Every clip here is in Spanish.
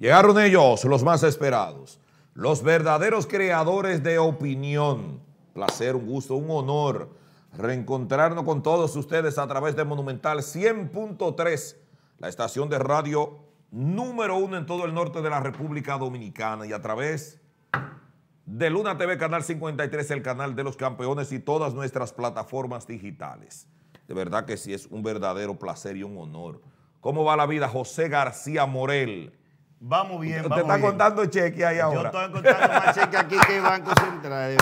Llegaron ellos, los más esperados, los verdaderos creadores de opinión. Placer, un gusto, un honor reencontrarnos con todos ustedes a través de Monumental 100.3, la estación de radio número uno en todo el norte de la República Dominicana y a través de Luna TV Canal 53, el canal de los campeones y todas nuestras plataformas digitales. De verdad que sí es un verdadero placer y un honor. ¿Cómo va la vida? José García Morel Vamos bien, vamos Te está contando cheque ahí ahora. Yo estoy contando más cheque aquí que el Banco Central.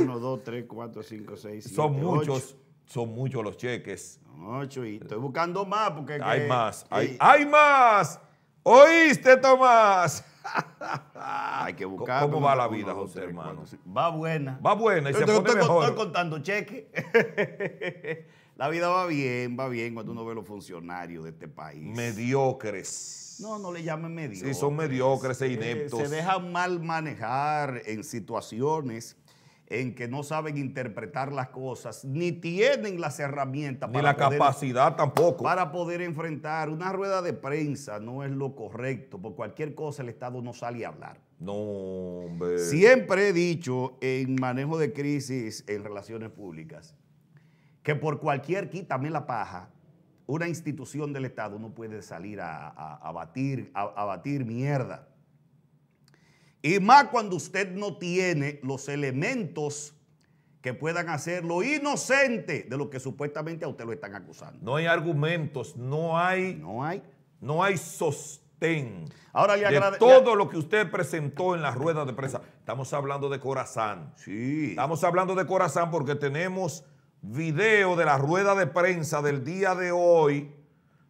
Uno, dos, tres, cuatro, cinco, seis, siete, Son muchos, son muchos los cheques. Ocho, y estoy buscando más porque... Hay más, hay, más! ¿Oíste, Tomás? Hay que buscar. ¿Cómo, va la vida, José, hermano? Va buena. Va buena y se pone estoy, Estoy contando cheques. La vida va bien, va bien cuando uno ve los funcionarios de este país. Mediocres. No, no le llamen mediocres. Sí, son mediocres e eh, ineptos. se dejan mal manejar en situaciones en que no saben interpretar las cosas, ni tienen las herramientas. Ni la capacidad tampoco. Para poder enfrentar una rueda de prensa no es lo correcto. Por cualquier cosa el Estado no sale a hablar. No, hombre. Siempre he dicho en manejo de crisis en relaciones públicas que por cualquier quítame la paja, una institución del Estado no puede salir a, a, batir, a, batir mierda. Y más cuando usted no tiene los elementos que puedan hacerlo inocente de lo que supuestamente a usted lo están acusando. No hay argumentos, no hay, no hay, no hay sostén. Ahora le todo lo que usted presentó en la rueda de prensa. Estamos hablando de corazón Sí. Estamos hablando de corazón porque tenemos video de la rueda de prensa del día de hoy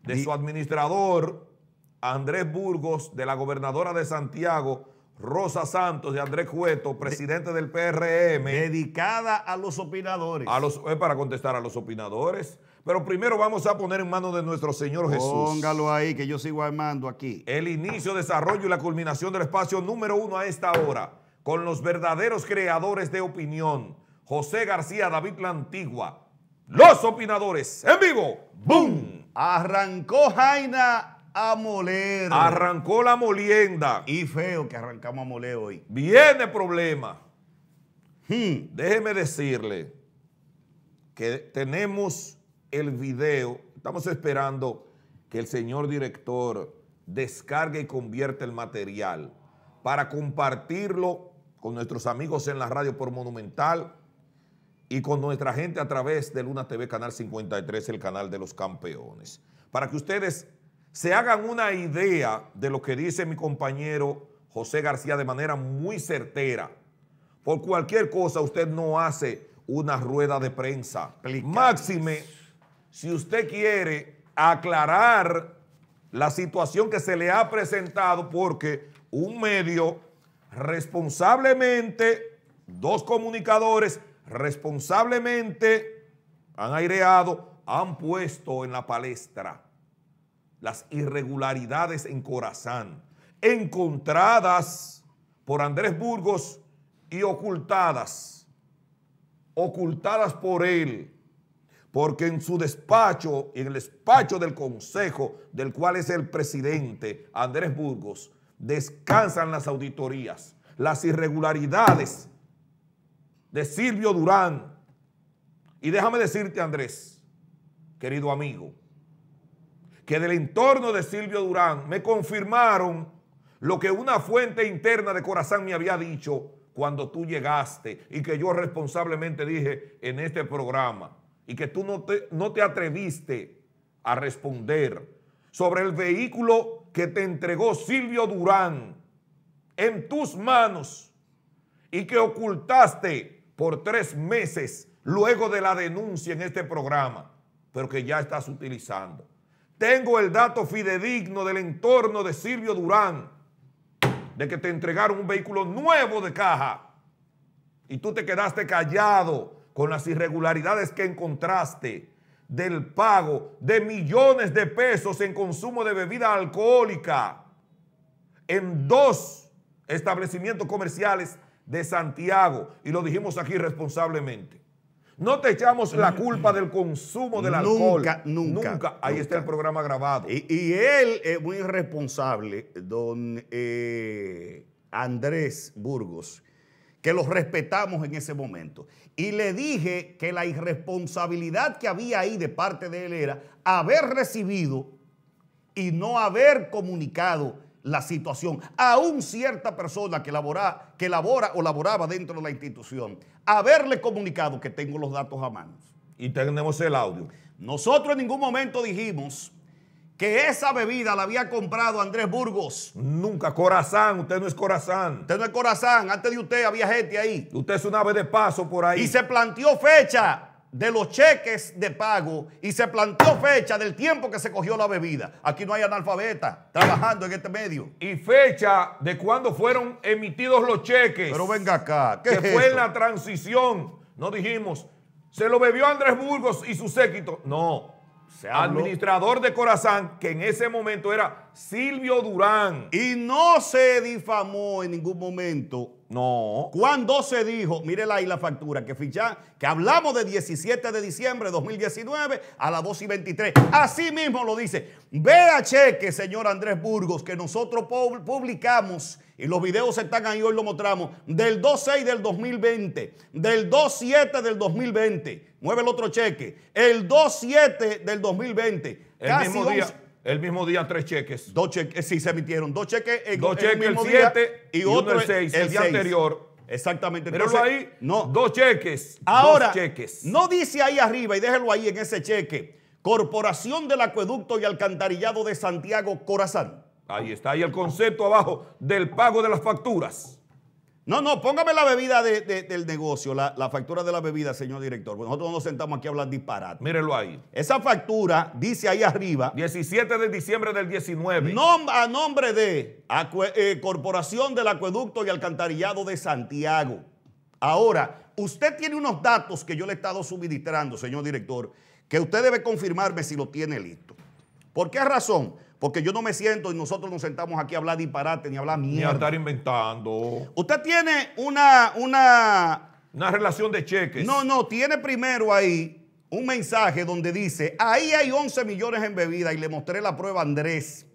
de su administrador Andrés Burgos, de la gobernadora de Santiago, Rosa Santos De Andrés Cueto, presidente del PRM. Dedicada a los opinadores. A los, es eh, para contestar a los opinadores. Pero primero vamos a poner en manos de nuestro Señor Jesús. Póngalo ahí, que yo sigo armando aquí. El inicio, desarrollo y la culminación del espacio número uno a esta hora, con los verdaderos creadores de opinión José García, David La Antigua. Los opinadores en vivo. ¡Boom! Arrancó Jaina a moler. Arrancó la molienda. Y feo que arrancamos a moler hoy. Viene problema. Hmm. Déjeme decirle que tenemos el video. Estamos esperando que el señor director descargue y convierta el material para compartirlo con nuestros amigos en la radio por Monumental y con nuestra gente a través de Luna TV, Canal 53, el canal de los campeones. Para que ustedes se hagan una idea de lo que dice mi compañero José García de manera muy certera. Por cualquier cosa usted no hace una rueda de prensa. Máxime, si usted quiere aclarar la situación que se le ha presentado porque un medio responsablemente, dos comunicadores responsablemente han aireado, han puesto en la palestra las irregularidades en Corazán, encontradas por Andrés Burgos y ocultadas, ocultadas por él, porque en su despacho, en el despacho del Consejo, del cual es el presidente Andrés Burgos, descansan las auditorías, las irregularidades de Silvio Durán. Y déjame decirte, Andrés, querido amigo, que del entorno de Silvio Durán me confirmaron lo que una fuente interna de corazón, me había dicho cuando tú llegaste y que yo responsablemente dije en este programa y que tú no te, no te atreviste a responder sobre el vehículo que te entregó Silvio Durán en tus manos y que ocultaste por tres meses luego de la denuncia en este programa, pero que ya estás utilizando. Tengo el dato fidedigno del entorno de Silvio Durán, de que te entregaron un vehículo nuevo de caja y tú te quedaste callado con las irregularidades que encontraste del pago de millones de pesos en consumo de bebida alcohólica en dos establecimientos comerciales de Santiago, y lo dijimos aquí responsablemente. No te echamos la culpa del consumo del alcohol. Nunca, nunca. nunca. Ahí está el programa grabado. Y, él es muy irresponsable, don eh, Andrés Burgos, que los respetamos en ese momento. Y le dije que la irresponsabilidad que había ahí de parte de él era haber recibido y no haber comunicado la situación. a un cierta persona que labora, que labora o laboraba dentro de la institución, haberle comunicado que tengo los datos a mano. Y tenemos el audio. Nosotros en ningún momento dijimos que esa bebida la había comprado Andrés Burgos. Nunca, Corazán, usted no es Corazán. Usted no es Corazán, antes de usted había gente ahí. Usted es una vez de paso por ahí. Y se planteó fecha de los cheques de pago y se planteó fecha del tiempo que se cogió la bebida. Aquí no hay analfabeta trabajando en este medio. Y fecha de cuando fueron emitidos los cheques. Pero venga acá, que fue en la transición. No dijimos, se lo bebió Andrés Burgos y su séquito. No, se administrador de corazón que en ese momento era Silvio Durán. Y no se difamó en ningún momento. No. Cuando se dijo, la ahí la factura, que ficha, que hablamos de 17 de diciembre de 2019 a las 2 y 23. Así mismo lo dice. Vea cheque, señor Andrés Burgos, que nosotros publicamos, y los videos están ahí, hoy lo mostramos, del 2-6 del 2020, del 2-7 del 2020. Mueve el otro cheque. El 2-7 del 2020. mismo día, el mismo día tres cheques. Dos cheques, eh, sí, se emitieron. Dos cheques el, mismo día, y, otro el día anterior. Exactamente. ahí. No. Dos cheques. Ahora, cheques. no dice ahí arriba y déjelo ahí en ese cheque. Corporación del Acueducto y Alcantarillado de Santiago Corazán. Ahí está, ahí el concepto abajo del pago de las facturas. No, no, póngame la bebida del negocio, la, factura de la bebida, señor director. nosotros no nos sentamos aquí a hablar disparate. Mírelo ahí. Esa factura dice ahí arriba. 17 de diciembre del 19. a nombre de eh, Corporación del Acueducto y Alcantarillado de Santiago. Ahora, usted tiene unos datos que yo le he estado suministrando, señor director, que usted debe confirmarme si lo tiene listo. ¿Por qué razón? Porque yo no me siento y nosotros nos sentamos aquí a hablar disparate ni a hablar mierda. Ni a estar inventando. Usted tiene una, una. relación de cheques. No, no, tiene primero ahí un mensaje donde dice: ahí hay 11 millones en bebida y le mostré la prueba a Andrés.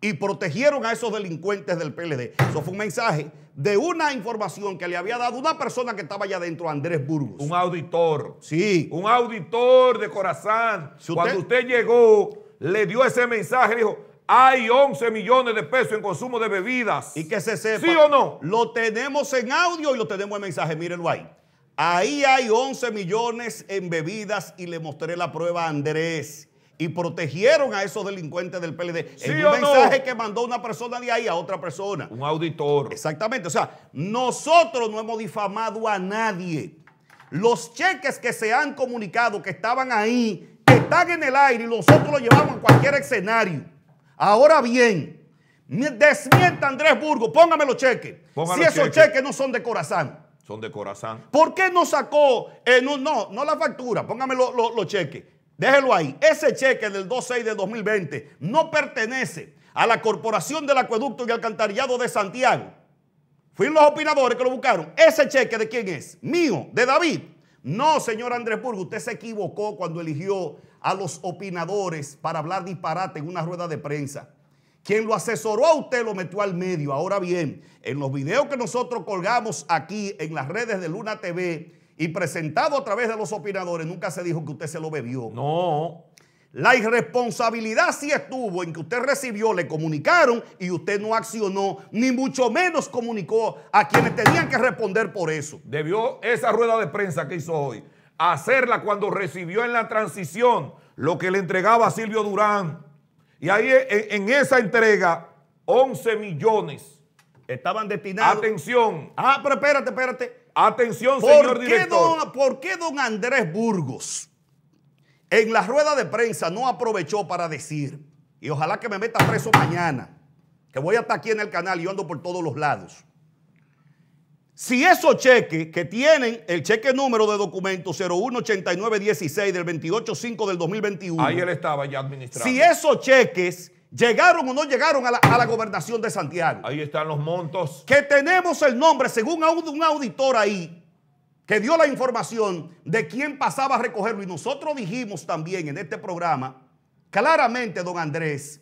Y protegieron a esos delincuentes del PLD. Eso fue un mensaje de una información que le había dado una persona que estaba allá adentro, Andrés Burgos. Un auditor. Sí. Un auditor de corazón. Cuando usted llegó, le dio ese mensaje, dijo, hay 11 millones de pesos en consumo de bebidas. Y que se sepa. ¿Sí o no? Lo tenemos en audio y lo tenemos en mensaje. Mírenlo ahí. Ahí hay 11 millones en bebidas y le mostré la prueba a Andrés. Y protegieron a esos delincuentes del PLD. en un mensaje que mandó una persona de ahí a otra persona. Un auditor. Exactamente. O sea, nosotros no hemos difamado a nadie. Los cheques que se han comunicado, que estaban ahí, que están en el aire y nosotros los llevamos a cualquier escenario. Ahora bien, desmienta Andrés Burgo, póngame los cheques. si esos cheques no son de corazón. Son de Corazán. ¿Por qué no sacó, no, no, no, la factura, póngame los cheques? Déjelo ahí. Ese cheque del 2-6 de 2020 no pertenece a la Corporación del Acueducto y Alcantarillado de Santiago. Fui los opinadores que lo buscaron. ¿Ese cheque de quién es? Mío, de David. No, señor Andrés Burgo, usted se equivocó cuando eligió a los opinadores para hablar disparate en una rueda de prensa. Quien lo asesoró a usted lo metió al medio. Ahora bien, en los videos que nosotros colgamos aquí en las redes de Luna TV y presentado a través de los opinadores, nunca se dijo que usted se lo bebió. No. La irresponsabilidad sí estuvo en que usted recibió, le comunicaron y usted no accionó, ni mucho menos comunicó a quienes tenían que responder por eso. Debió esa rueda de prensa que hizo hoy hacerla cuando recibió en la transición lo que le entregaba Silvio Durán. Y ahí en, esa entrega, 11 millones estaban destinados. Atención. Ah, pero espérate, espérate. Atención, señor director. ¿Por qué don Andrés Burgos en la rueda de prensa no aprovechó para decir, y ojalá que me meta preso mañana, que voy a estar aquí en el canal y yo ando por todos los lados? Si esos cheques que tienen el cheque número de documento 018916 del 28.5 del 2021. Ahí él estaba ya administrado. Si esos cheques llegaron o no llegaron a la, a la gobernación de Santiago. Ahí están los montos. Que tenemos el nombre, según un auditor ahí, que dio la información de quién pasaba a recogerlo. Y nosotros dijimos también en este programa, claramente, don Andrés,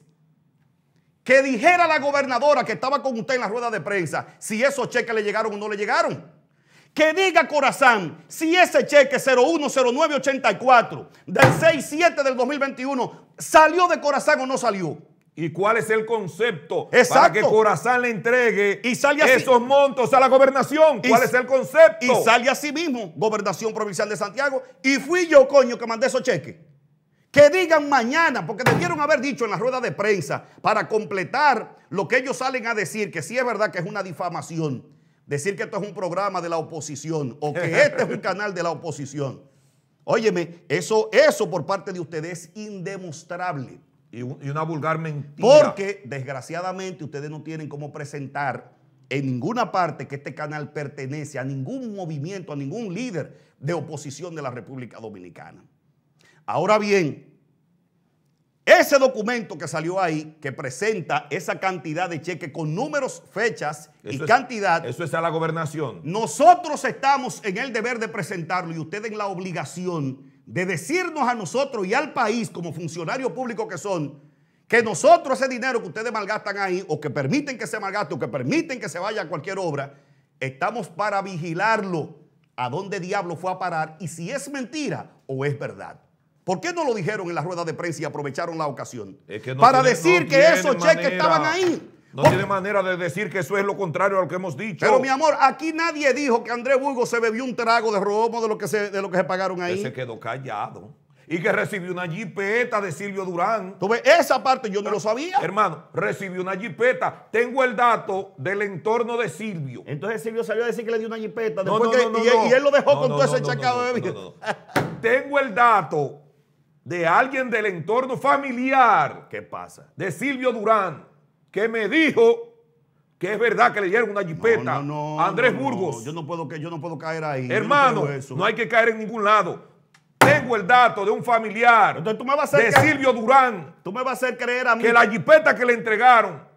que dijera la gobernadora que estaba con usted en la rueda de prensa si esos cheques le llegaron o no le llegaron. Que diga Corazán si ese cheque 010984 del 67 del 2021 salió de Corazán o no salió. ¿Y cuál es el concepto para que Corazán le entregue y esos montos a la gobernación? ¿Cuál es el concepto? Y sale así mismo, Gobernación Provincial de Santiago. Y fui yo, coño, que mandé esos cheques. Que digan mañana, porque debieron haber dicho en la rueda de prensa para completar lo que ellos salen a decir, que sí es verdad que es una difamación. Decir que esto es un programa de la oposición o que este es un canal de la oposición. Óyeme, eso, eso por parte de ustedes es indemostrable. Y, y una vulgar mentira. Porque desgraciadamente ustedes no tienen cómo presentar en ninguna parte que este canal pertenece a ningún movimiento, a ningún líder de oposición de la República Dominicana. Ahora bien, ese documento que salió ahí, que presenta esa cantidad de cheques con números, fechas y cantidad. Eso es a la gobernación. Nosotros estamos en el deber de presentarlo y ustedes en la obligación de decirnos a nosotros y al país, como funcionarios públicos que son, que nosotros ese dinero que ustedes malgastan ahí, o que permiten que se malgaste, o que permiten que se vaya a cualquier obra, estamos para vigilarlo a dónde diablo fue a parar y si es mentira o es verdad. ¿Por qué no lo dijeron en la rueda de prensa y aprovecharon la ocasión? Para decir que esos cheques estaban ahí. No tiene manera de decir que eso es lo contrario a lo que hemos dicho. Pero mi amor, aquí nadie dijo que Andrés Burgos se bebió un trago de romo de lo que se, de lo que se pagaron ahí. Que se quedó callado. Y que recibió una jipeta de Silvio Durán. ¿Tú ves? Esa parte yo no lo ah, sabía. Hermano, recibió una jipeta. Tengo el dato del entorno de Silvio. Entonces Silvio salió a decir que le dio una jipeta. y, él lo dejó con todo ese chacado de bebida. Tengo el dato de alguien del entorno familiar, ¿qué pasa? De Silvio Durán, que me dijo que es verdad que le dieron una jipeta no, no, no, Andrés Burgos. yo, no puedo, yo no puedo caer ahí. Hermano, no, hay que caer en ningún lado. Tengo el dato de un familiar a de Silvio Durán. Tú me vas a hacer creer a mí. Que la jipeta que le entregaron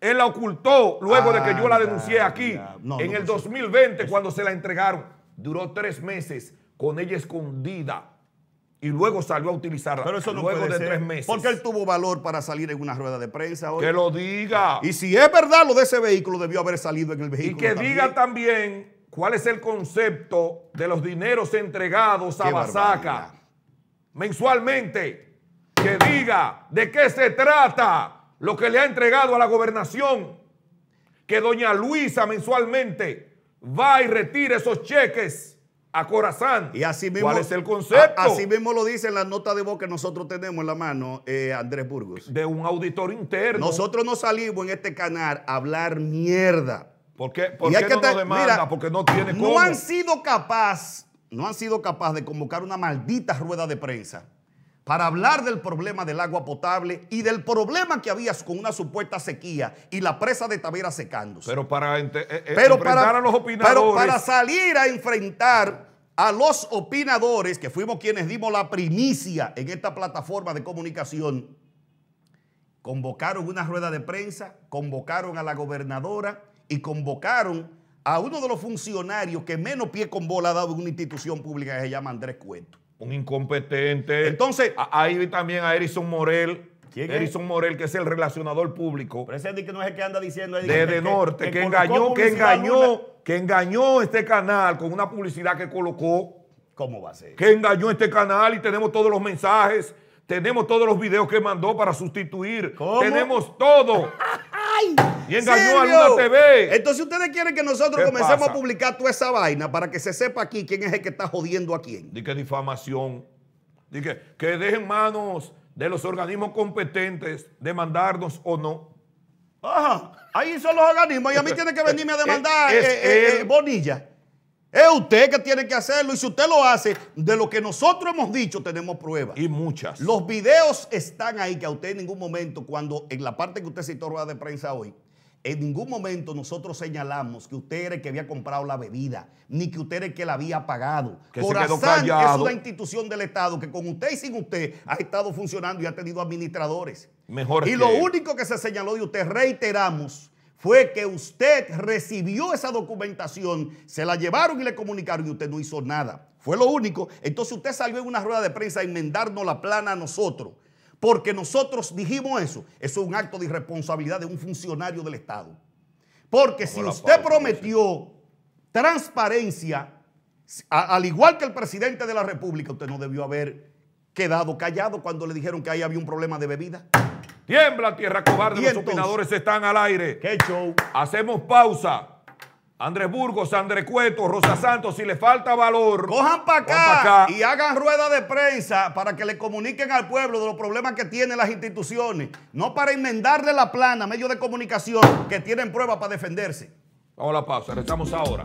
él la ocultó luego de que yo la ah, denuncié aquí en el 2020 pues cuando se la entregaron. Duró tres meses con ella escondida y luego salió a utilizarla Pero eso luego de tres meses. Porque él tuvo valor para salir en una rueda de prensa Que lo diga. Y si es verdad lo de ese vehículo, debió haber salido en el vehículo. Y que diga también cuál es el concepto de los dineros entregados a Basaca mensualmente. Que diga de qué se trata lo que le ha entregado a la gobernación. Que doña Luisa mensualmente va y retire esos cheques corazón Y así mismo, ¿Cuál es el concepto? así mismo lo dice en la nota de voz que nosotros tenemos en la mano, eh, Andrés Burgos. De un auditor interno. Nosotros no salimos en este canal a hablar mierda. ¿Por qué, Porque no tiene No han sido capaz, no han sido capaz de convocar una maldita rueda de prensa para hablar del problema del agua potable y del problema que había con una supuesta sequía y la presa de Tavera secándose. Pero para, eh, eh, pero para, a los opinadores. Pero para salir a enfrentar a los opinadores, que fuimos quienes dimos la primicia en esta plataforma de comunicación, convocaron una rueda de prensa, convocaron a la gobernadora y convocaron a uno de los funcionarios que menos pie con bola ha dado en una institución pública que se llama Andrés Cueto. Un incompetente. Entonces. Ahí también a Erison Morel. ¿Quién Erison Morel, que es el relacionador público. Pero que no es el que anda diciendo. Desde Norte, que, engañó, que engañó, que engañó este canal con una publicidad que colocó. ¿Cómo va a ser? Que engañó este canal y tenemos todos los mensajes. Tenemos todos los videos que mandó para sustituir. Tenemos todo. Y engañó a Luna TV. Entonces ustedes quieren que nosotros comencemos a publicar toda esa vaina para que se sepa aquí quién es el que está jodiendo a quién. Dice difamación. Dice que dejen manos de los organismos competentes demandarnos o no. Ajá. Ahí son los organismos y a mí tiene que venirme a demandar eh, eh, eh, Bonilla. Es usted que tiene que hacerlo y si usted lo hace, de lo que nosotros hemos dicho tenemos pruebas. Y muchas. Los videos están ahí que a usted en ningún momento, cuando en la parte que usted citó rueda de prensa hoy, en ningún momento nosotros señalamos que usted era el que había comprado la bebida, ni que usted era el que la había pagado. Que Corazán es una institución del Estado que con usted y sin usted ha estado funcionando y ha tenido administradores. Mejor. Y lo único que se señaló y usted, reiteramos, fue que usted recibió esa documentación, se la llevaron y le comunicaron y usted no hizo nada. Fue lo único. Entonces usted salió en una rueda de prensa a enmendarnos la plana a nosotros. Porque nosotros dijimos eso. Eso es un acto de irresponsabilidad de un funcionario del Estado. Porque si usted prometió transparencia, al igual que el presidente de la República, usted no debió haber quedado callado cuando le dijeron que ahí había un problema de bebida. Tiembla, tierra cobarde. Los opinadores están al aire. ¡Qué show! Hacemos pausa. Andrés Burgos, Andrés Cueto, Rosa Santos, si le falta valor. Cojan para acá, y hagan rueda de prensa para que le comuniquen al pueblo de los problemas que tienen las instituciones. No para enmendarle la plana a medios de comunicación que tienen pruebas para defenderse. Vamos a la pausa, estamos ahora.